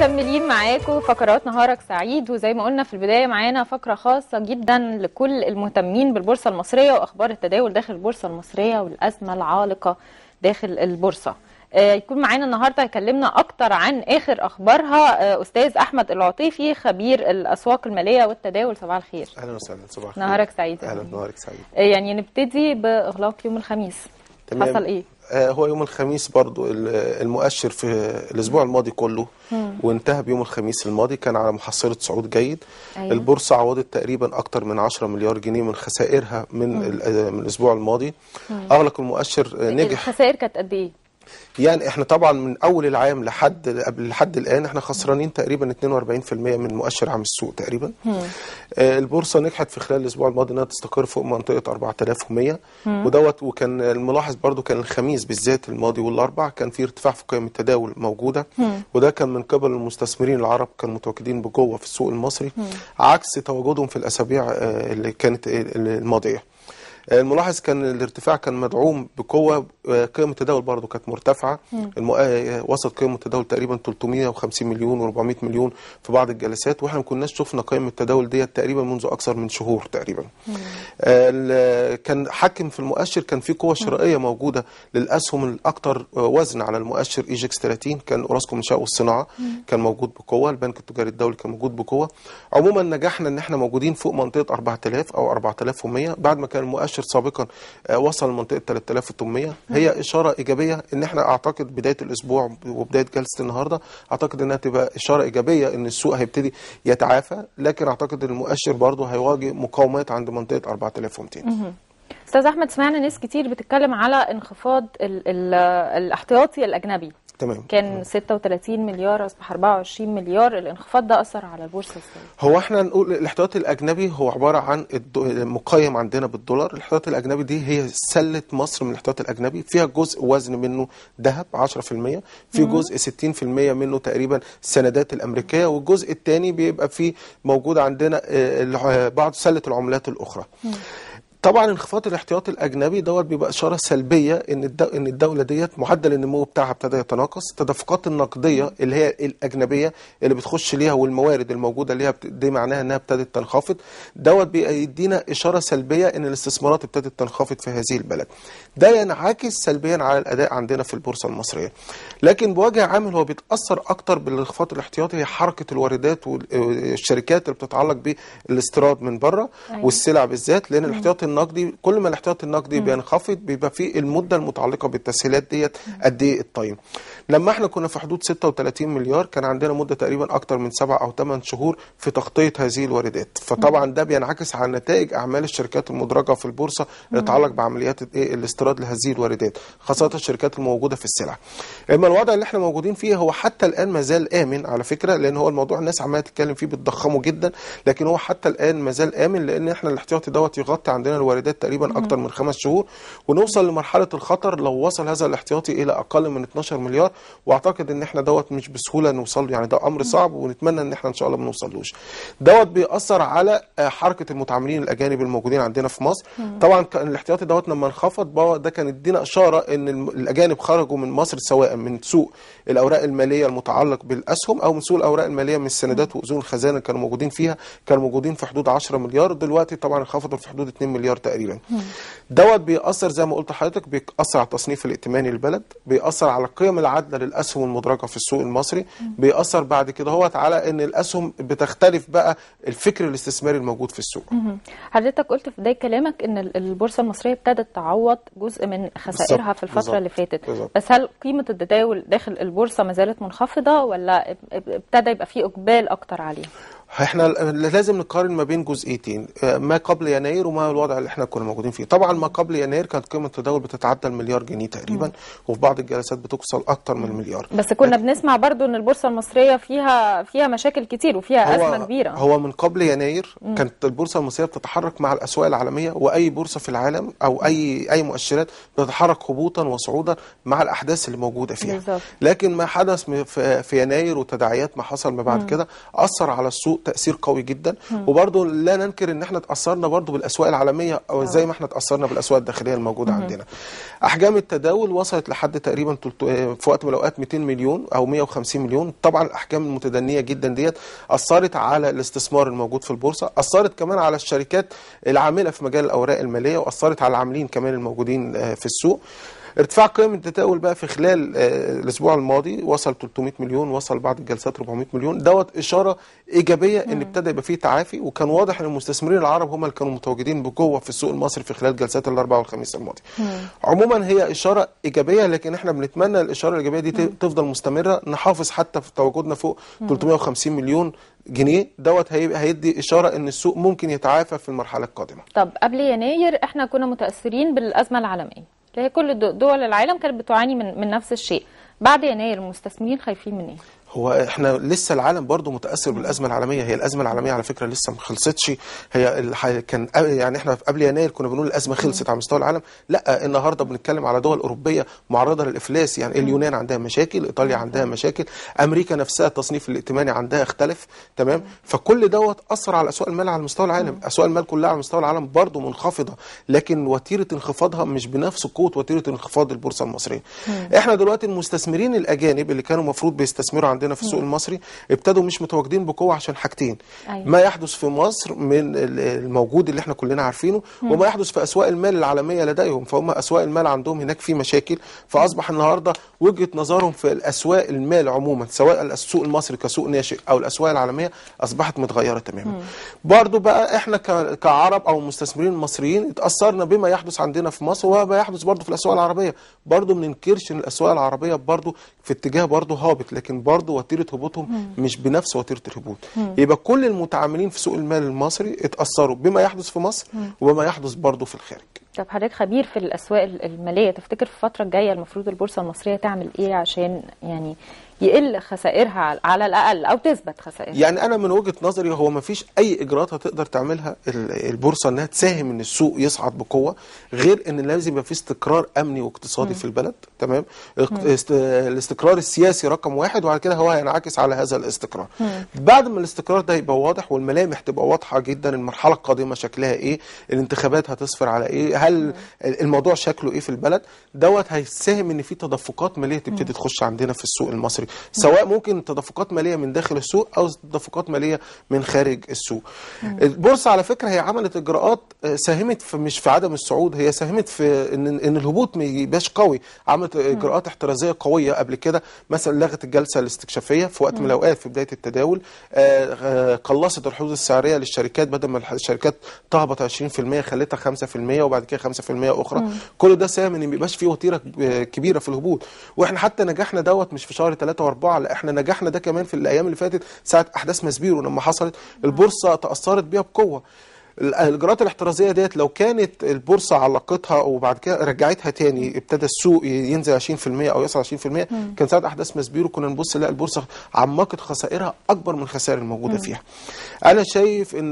مكملين معاكم فقرات نهارك سعيد وزي ما قلنا في البدايه معانا فقره خاصه جدا لكل المهتمين بالبورصه المصريه واخبار التداول داخل البورصه المصريه والازمه العالقه داخل البورصه آه، يكون معانا النهارده يكلمنا اكتر عن اخر اخبارها آه، استاذ احمد العطيفي خبير الاسواق الماليه والتداول صباح الخير اهلا وسهلا صباح الخير نهارك سعيد اهلا نهارك سعيد آه، يعني نبتدي باغلاق يوم الخميس تمام حصل ايه آه، هو يوم الخميس برضو المؤشر في الاسبوع الماضي كله وانتهى بيوم الخميس الماضي كان على محصله صعود جيد أيوة. البورصه عوضت تقريبا اكتر من 10 مليار جنيه من خسائرها من, آه، من الاسبوع الماضي اغلق المؤشر آه، نجح الخسائر كانت قد ايه يعني احنا طبعا من اول العام لحد قبل لحد الان احنا خسرانين تقريبا 42% من مؤشر عام السوق تقريبا آه البورصه نجحت في خلال الاسبوع الماضي انها تستقر فوق منطقه 4100 ودوت وكان الملاحظ برضو كان الخميس بالذات الماضي والاربع كان في ارتفاع في قيم التداول موجوده مم. وده كان من قبل المستثمرين العرب كانوا متواجدين بقوه في السوق المصري مم. عكس تواجدهم في الاسابيع آه اللي كانت آه، الماضيه آه، الملاحظ كان الارتفاع كان مدعوم بقوه قيم التداول برضه كانت مرتفعه المو... آه، وصلت قيم التداول تقريبا 350 مليون و400 مليون في بعض الجلسات واحنا ما كناش شفنا قيمة التداول ديت تقريبا منذ اكثر من شهور تقريبا آه، كان حاكم في المؤشر كان في قوه شرائيه موجوده للاسهم الاكثر وزن على المؤشر ايجكس 30 كان اوراسكوم انشاء والصناعه كان موجود بقوه البنك التجاري الدولي كان موجود بقوه عموما نجحنا ان احنا موجودين فوق منطقه 4000 او 4100 بعد ما كان المؤشر سابقا آه، وصل لمنطقه 3800 هي هي اشاره ايجابيه ان احنا اعتقد بدايه الاسبوع وبدايه جلسه النهارده اعتقد انها تبقى اشاره ايجابيه ان السوق هيبتدي يتعافى لكن اعتقد المؤشر برضه هيواجه مقاومات عند منطقه 4200 استاذ احمد سمعنا ناس كتير بتتكلم على انخفاض الاحتياطي الاجنبي تمام كان 36 مليار اصبح 24 مليار الانخفاض ده اثر على البورصه ازاي هو احنا نقول الاحتياطي الاجنبي هو عباره عن مقيم عندنا بالدولار الاحتياطي الاجنبي دي هي سله مصر من الاحتياطي الاجنبي فيها جزء وزن منه ذهب 10% في جزء 60% منه تقريبا السندات الامريكيه والجزء الثاني بيبقى فيه موجود عندنا آه، آه، بعض سله العملات الاخرى مم. طبعا انخفاض الاحتياط الاجنبي دوت بيبقى اشاره سلبيه ان ان الدوله ديت معدل النمو بتاعها ابتدى يتناقص التدفقات النقديه اللي هي الاجنبيه اللي بتخش ليها والموارد الموجوده ليها دي معناها انها ابتدت تنخفض دوت بيدينا اشاره سلبيه ان الاستثمارات ابتدت تنخفض في هذه البلد ده ينعكس سلبيا على الاداء عندنا في البورصه المصريه لكن بوجه عام هو بيتاثر اكتر بالانخفاض الاحتياطي هي حركه الواردات والشركات اللي بتتعلق بالاستيراد من بره أيوة. والسلع بالذات لان الاحتياطي النقدي كل ما الاحتياطي النقدي بينخفض بيبقى في المده المتعلقه بالتسهيلات ديت قد ايه التايم لما احنا كنا في حدود 36 مليار كان عندنا مده تقريبا اكتر من 7 او 8 شهور في تغطيه هذه الواردات فطبعا ده بينعكس على نتائج اعمال الشركات المدرجه في البورصه اللي تتعلق بعمليات الايه الاستيراد لهذه الواردات خاصه الشركات الموجوده في السلع اما الوضع اللي احنا موجودين فيه هو حتى الان ما زال امن على فكره لان هو الموضوع الناس عماله تتكلم فيه بتضخمه جدا لكن هو حتى الان ما زال امن لان احنا الاحتياطي دوت يغطي عندنا الواردات تقريبا اكتر من خمس شهور ونوصل لمرحله الخطر لو وصل هذا الاحتياطي الى اقل من 12 مليار واعتقد ان احنا دوت مش بسهوله نوصل له يعني ده امر صعب ونتمنى ان احنا ان شاء الله ما نوصلوش دوت بيأثر على آه، حركه المتعاملين الاجانب الموجودين عندنا في مصر طبعا الاحتياطي دوت لما انخفض ده كان ادينا اشاره ان الاجانب خرجوا من مصر سواء من سوق الاوراق الماليه المتعلق بالاسهم او من سوق الاوراق الماليه من السندات واذون الخزانه كانوا موجودين فيها كانوا موجودين في حدود 10 مليار دلوقتي طبعا انخفضوا في حدود 2 مليار مليار تقريبا دوت بيأثر زي ما قلت لحضرتك بيأثر على التصنيف الائتماني للبلد بيأثر على القيم العادله للاسهم المدرجه في السوق المصري بيأثر بعد كده هوت على ان الاسهم بتختلف بقى الفكر الاستثماري الموجود في السوق حضرتك قلت في بدايه كلامك ان البورصه المصريه ابتدت تعوض جزء من خسائرها في الفتره بالزبط. اللي فاتت بالزبط. بس هل قيمه التداول داخل البورصه ما زالت منخفضه ولا ابتدى يبقى في اقبال اكتر عليها احنا لازم نقارن ما بين جزئيتين آه، ما قبل يناير وما الوضع اللي احنا كنا موجودين فيه طبعا ما قبل يناير كانت قيمه التداول بتتعدى المليار جنيه تقريبا مم. وفي بعض الجلسات بتوصل اكتر من المليار بس كنا بنسمع برضو ان البورصه المصريه فيها فيها مشاكل كتير وفيها هو... ازمه كبيره هو من قبل يناير مم. كانت البورصه المصريه بتتحرك مع الاسواق العالميه واي بورصه في العالم او اي اي مؤشرات بتتحرك هبوطا وصعودا مع الاحداث اللي موجوده فيها بالزبط. لكن ما حدث في يناير وتداعيات ما حصل ما بعد كده اثر على السوق تاثير قوي جدا وبرده لا ننكر ان احنا اتاثرنا برده بالاسواق العالميه او آه. زي ما احنا اتاثرنا بالاسواق الداخليه الموجوده عندنا احجام التداول وصلت لحد تقريبا آه، في وقت من الاوقات 200 مليون او 150 مليون طبعا الاحجام المتدنيه جدا ديت اثرت على الاستثمار الموجود في البورصه اثرت كمان على الشركات العامله في مجال الاوراق الماليه واثرت على العاملين كمان الموجودين آه، في السوق ارتفاع قيم التداول بقى في خلال آه، الاسبوع الماضي وصل 300 مليون وصل بعد الجلسات 400 مليون دوت اشاره ايجابيه ان ابتدى يبقى فيه تعافي وكان واضح ان المستثمرين العرب هم اللي كانوا متواجدين بقوه في السوق المصري في خلال جلسات الاربعاء والخميس الماضي عموما هي اشاره ايجابيه لكن احنا بنتمنى الاشاره الايجابيه دي تفضل مستمره نحافظ حتى في تواجدنا فوق 350 مليون جنيه دوت هيدي اشاره ان السوق ممكن يتعافى في المرحله القادمه طب قبل يناير احنا كنا متاثرين بالازمه العالميه هي كل دول العالم كانت بتعاني من من نفس الشيء بعد يناير المستثمرين خايفين من ايه هو احنا لسه العالم برضه متاثر بالازمه العالميه هي الازمه العالميه على فكره لسه ما خلصتش هي كان يعني احنا قبل يناير كنا بنقول الازمه خلصت على مستوى العالم لا النهارده بنتكلم على دول اوروبيه معرضه للافلاس يعني اليونان عندها مشاكل ايطاليا عندها مشاكل امريكا نفسها التصنيف الائتماني عندها اختلف تمام فكل دوت اثر على اسواق المال على مستوى العالم اسواق المال كلها على مستوى العالم برضه منخفضه لكن وتيره انخفاضها مش بنفس قوه وتيره انخفاض البورصه المصريه احنا دلوقتي المستثمرين الاجانب اللي كانوا المفروض بيستثمروا عندنا في السوق المصري ابتدوا مش متواجدين بقوه عشان حاجتين أيوة. ما يحدث في مصر من الموجود اللي احنا كلنا عارفينه مم. وما يحدث في اسواق المال العالميه لديهم فهم اسواق المال عندهم هناك في مشاكل فاصبح النهارده وجهه نظرهم في الاسواق المال عموما سواء السوق المصري كسوق ناشئ او الاسواق العالميه اصبحت متغيره تماما برضو بقى احنا كعرب او مستثمرين مصريين اتاثرنا بما يحدث عندنا في مصر وما يحدث برضو في الاسواق العربيه برضو ما ننكرش ان الاسواق العربيه برضو في اتجاه برضو هابط لكن برضو برضو وتيره هبوطهم مش بنفس وتيره الهبوط يبقى كل المتعاملين في سوق المال المصري اتاثروا بما يحدث في مصر وبما يحدث برضو في الخارج طب حضرتك خبير في الاسواق الماليه تفتكر في الفتره الجايه المفروض البورصه المصريه تعمل ايه عشان يعني يقل خسائرها على الاقل او تثبت خسائرها يعني انا من وجهه نظري هو ما فيش اي اجراءات هتقدر تعملها البورصه انها تساهم ان السوق يصعد بقوه غير ان لازم يبقى في استقرار امني واقتصادي م. في البلد تمام است... الاستقرار السياسي رقم واحد وعلى كده هو هينعكس على هذا الاستقرار م. بعد ما الاستقرار ده يبقى واضح والملامح تبقى واضحه جدا المرحله القادمه شكلها ايه الانتخابات هتصفر على ايه هل الموضوع شكله ايه في البلد دوت هيساهم ان في تدفقات ماليه تبتدي تخش عندنا في السوق المصري سواء ممكن تدفقات ماليه من داخل السوق او تدفقات ماليه من خارج السوق البورصه على فكره هي عملت اجراءات آه، ساهمت في مش في عدم الصعود هي ساهمت في ان ان الهبوط ما يبقاش قوي عملت اجراءات احترازيه قويه قبل كده مثلا لغت الجلسه الاستكشافيه في وقت من الاوقات في بدايه التداول قلصت آه، آه، الحظوظ السعريه للشركات بدل ما الشركات تهبط 20% خلتها 5% وبعد البنكيه 5% اخرى مم. كل ده ساهم ان ما يبقاش في وتيره كبيره في الهبوط واحنا حتى نجحنا دوت مش في شهر 3 و4 لا احنا نجحنا ده كمان في الايام اللي فاتت ساعه احداث ماسبيرو لما حصلت البورصه تاثرت بيها بقوه الاجراءات الاحترازيه ديت لو كانت البورصه علقتها وبعد كده رجعتها تاني ابتدى السوق ينزل 20% او يصل 20% مم. كان ساعه احداث ماسبيرو كنا نبص لا البورصه عمقت خسائرها اكبر من الخسائر الموجوده مم. فيها انا شايف ان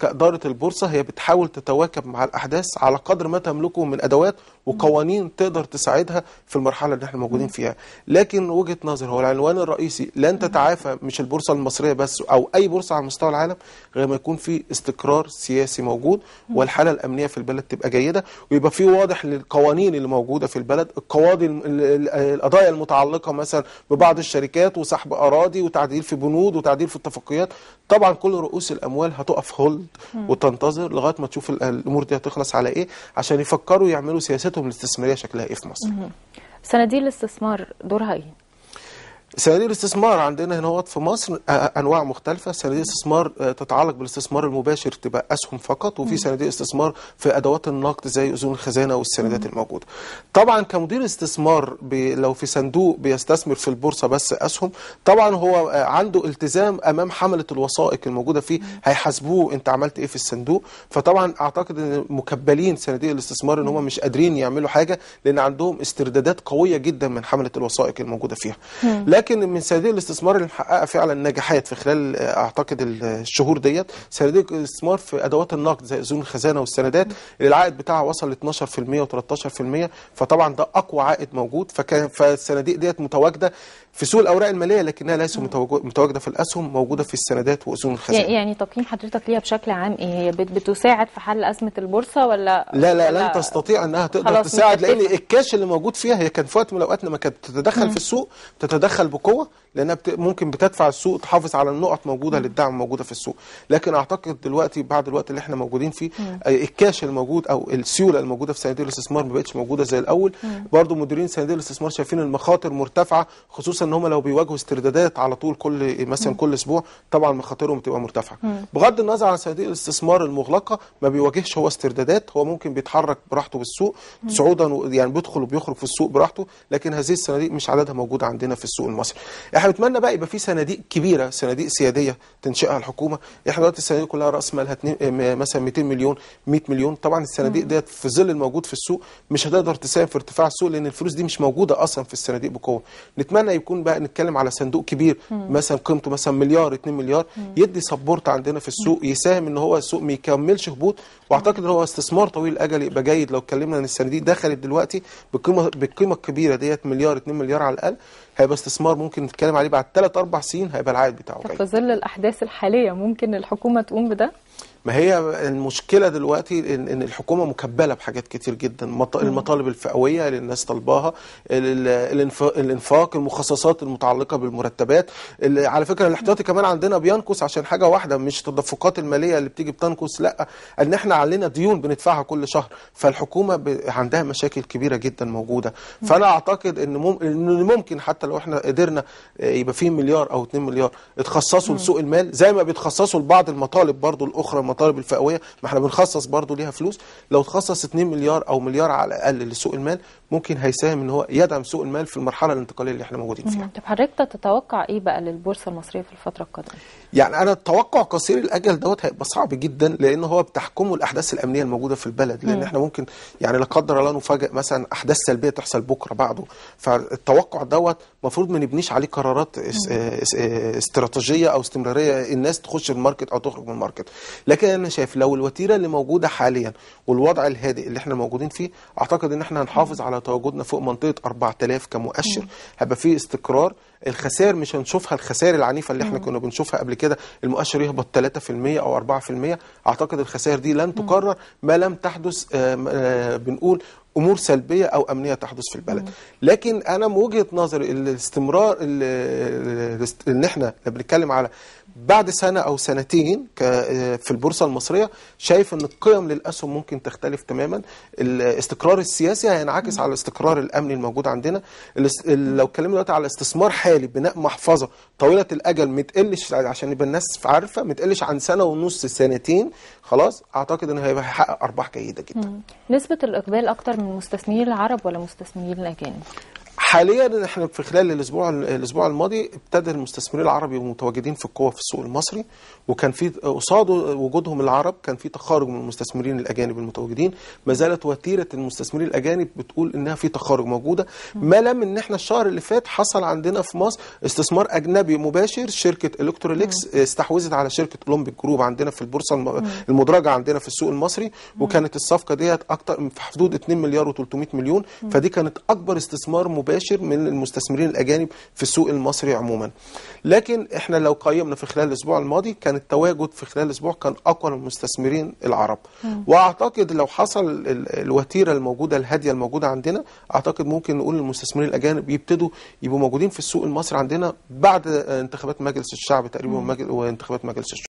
كاداره البورصه هي بتحاول تتواكب مع الاحداث على قدر ما تملكه من ادوات وقوانين تقدر تساعدها في المرحله اللي احنا موجودين فيها لكن وجهه نظر هو العنوان الرئيسي لن تتعافى مش البورصه المصريه بس او اي بورصه على مستوى العالم غير ما يكون في استقرار سياسي سياسي موجود والحاله الامنيه في البلد تبقى جيده ويبقى في واضح للقوانين اللي موجوده في البلد القواضي القضايا المتعلقه مثلا ببعض الشركات وسحب اراضي وتعديل في بنود وتعديل في اتفاقيات طبعا كل رؤوس الاموال هتقف هولد وتنتظر لغايه ما تشوف الامور دي هتخلص على ايه عشان يفكروا يعملوا سياستهم الاستثماريه شكلها ايه في مصر صناديق الاستثمار دورها ايه صناديق الاستثمار عندنا هنا في مصر آه، آه، انواع مختلفه صناديق استثمار آه، تتعلق بالاستثمار المباشر تبقى اسهم فقط وفي صناديق استثمار في ادوات النقد زي اذون الخزانه والسندات الموجوده طبعا كمدير استثمار لو في صندوق بيستثمر في البورصه بس اسهم طبعا هو عنده التزام امام حمله الوثائق الموجوده فيه هيحاسبوه انت عملت ايه في الصندوق فطبعا اعتقد ان مكبلين صناديق الاستثمار ان هم مش قادرين يعملوا حاجه لان عندهم استردادات قويه جدا من حمله الوثائق الموجوده فيها لكن لكن من صناديق الاستثمار اللي محققه فعلا نجاحات في خلال آه، اعتقد الشهور ديت صناديق الاستثمار في ادوات النقد زي اذون الخزانه والسندات اللي العائد بتاعها وصل ل 12% و13% فطبعا ده اقوى عائد موجود فكان فالصناديق ديت متواجده في سوق الاوراق الماليه لكنها ليس متواجده في الاسهم موجوده في السندات واذون الخزانه يعني تقييم حضرتك ليها بشكل عام ايه هي بتساعد في حل ازمه البورصه ولا لا لا لن تستطيع انها تقدر تساعد لان الكاش اللي موجود فيها هي كان في وقت من الاوقات لما كانت تتدخل في السوق تتدخل تشتغل بقوه لانها بت... ممكن بتدفع السوق تحافظ على النقط موجوده للدعم موجوده في السوق لكن اعتقد دلوقتي بعد الوقت اللي احنا موجودين فيه مم. آه، الكاش الموجود او السيوله الموجوده في صناديق الاستثمار ما بقتش موجوده زي الاول مم. برضو مديرين صناديق الاستثمار شايفين المخاطر مرتفعه خصوصا ان هم لو بيواجهوا استردادات على طول كل مثلا كل اسبوع طبعا مخاطرهم بتبقى مرتفعه مم. بغض النظر عن صناديق الاستثمار المغلقه ما بيواجهش هو استردادات هو ممكن بيتحرك براحته بالسوق صعودا يعني بيدخل وبيخرج في السوق براحته لكن هذه الصناديق مش عددها موجوده عندنا في السوق مصر احنا بنتمنى بقى يبقى في صناديق كبيره صناديق سياديه تنشئها الحكومه احنا دلوقتي الصناديق كلها راس مالها آه، مثلا 200 مليون 100 مليون طبعا الصناديق ديت في ظل الموجود في السوق مش هتقدر تساهم في ارتفاع السوق لان الفلوس دي مش موجوده اصلا في الصناديق بقوه نتمنى يكون بقى نتكلم على صندوق كبير مثلا قيمته مثلا مليار 2 مليار يدي سبورت عندنا في السوق يساهم ان هو السوق ما يكملش هبوط واعتقد ان هو استثمار طويل الاجل يبقى جيد لو اتكلمنا ان الصناديق دخلت دلوقتي بالقيمه بالقيمه الكبيره ديت مليار 2 مليار على الاقل هيبقى استثمار ممكن نتكلم عليه بعد ثلاث اربع سنين هيبقى العائد بتاعه في ظل الاحداث الحاليه ممكن الحكومه تقوم بده ما هي المشكله دلوقتي ان الحكومه مكبله بحاجات كتير جدا المطالب الفئويه اللي الناس طالباها الانفاق المخصصات المتعلقه بالمرتبات على فكره الاحتياطي كمان عندنا بينقص عشان حاجه واحده مش التدفقات الماليه اللي بتيجي بتنقص لا ان احنا علينا ديون بندفعها كل شهر فالحكومه عندها مشاكل كبيره جدا موجوده فانا اعتقد ان ممكن حتى لو احنا قدرنا آه، يبقى في مليار او 2 مليار اتخصصوا لسوق المال زي ما بيتخصصوا لبعض المطالب برضو الاخرى المطالب الفئويه ما احنا بنخصص برضو ليها فلوس لو تخصص 2 مليار او مليار على الاقل لسوق المال ممكن هيساهم ان هو يدعم سوق المال في المرحله الانتقاليه اللي احنا موجودين فيها. طب حضرتك تتوقع ايه بقى للبورصه المصريه في الفتره القادمه؟ يعني انا التوقع قصير الاجل دوت هيبقى صعب جدا لان هو بتحكمه الاحداث الامنيه الموجوده في البلد لان مم. احنا ممكن يعني لا قدر الله نفاجئ مثلا احداث سلبيه تحصل بكره بعده فالتوقع دوت المفروض ما نبنيش عليه قرارات استراتيجيه او استمراريه الناس تخش الماركت او تخرج من الماركت لكن انا شايف لو الوتيره اللي موجوده حاليا والوضع الهادئ اللي احنا موجودين فيه اعتقد ان احنا هنحافظ على تواجدنا فوق منطقه 4000 كمؤشر هيبقى في استقرار الخسائر مش هنشوفها الخسائر العنيفه اللي احنا كنا بنشوفها قبل كده المؤشر يهبط 3% او 4% اعتقد الخسائر دي لن تكرر ما لم تحدث آه، آه، بنقول امور سلبيه او امنيه تحدث في البلد لكن انا من وجهه نظري الاستمرار ان احنا بنتكلم على بعد سنه او سنتين في البورصه المصريه شايف ان القيم للاسهم ممكن تختلف تماما الاستقرار السياسي هينعكس على الاستقرار الامني الموجود عندنا لو اتكلمنا دلوقتي على استثمار حالي بناء محفظه طويله الاجل ما تقلش عشان يبقى الناس عارفه ما تقلش عن سنه ونص سنتين خلاص اعتقد ان هيحقق ارباح جيده جدا نسبه الاقبال اكتر من من مستثمرين العرب ولا مستثمرين الاجانب حاليا احنا في خلال الاسبوع الاسبوع الماضي ابتدى المستثمرين العرب المتواجدين متواجدين في القوه في السوق المصري وكان في قصاد وجودهم العرب كان في تخارج من المستثمرين الاجانب المتواجدين ما زالت وتيره المستثمرين الاجانب بتقول انها في تخارج موجوده ما لم ان احنا الشهر اللي فات حصل عندنا في مصر استثمار اجنبي مباشر شركه الكتروليكس آه، استحوذت على شركه اولمبيك جروب عندنا في البورصه المدرجه عندنا في السوق المصري وكانت الصفقه ديت اكتر في حدود 2 مليار و300 مليون فدي كانت اكبر استثمار مباشر مباشر من المستثمرين الأجانب في السوق المصري عموما لكن احنا لو قيمنا في خلال الأسبوع الماضي كان التواجد في خلال الأسبوع كان أقوى من المستثمرين العرب وأعتقد لو حصل الوتيرة الموجودة الهادية الموجودة عندنا أعتقد ممكن نقول المستثمرين الأجانب يبتدوا يبقوا موجودين في السوق المصري عندنا بعد انتخابات مجلس الشعب تقريبا وانتخابات مجلس الشعب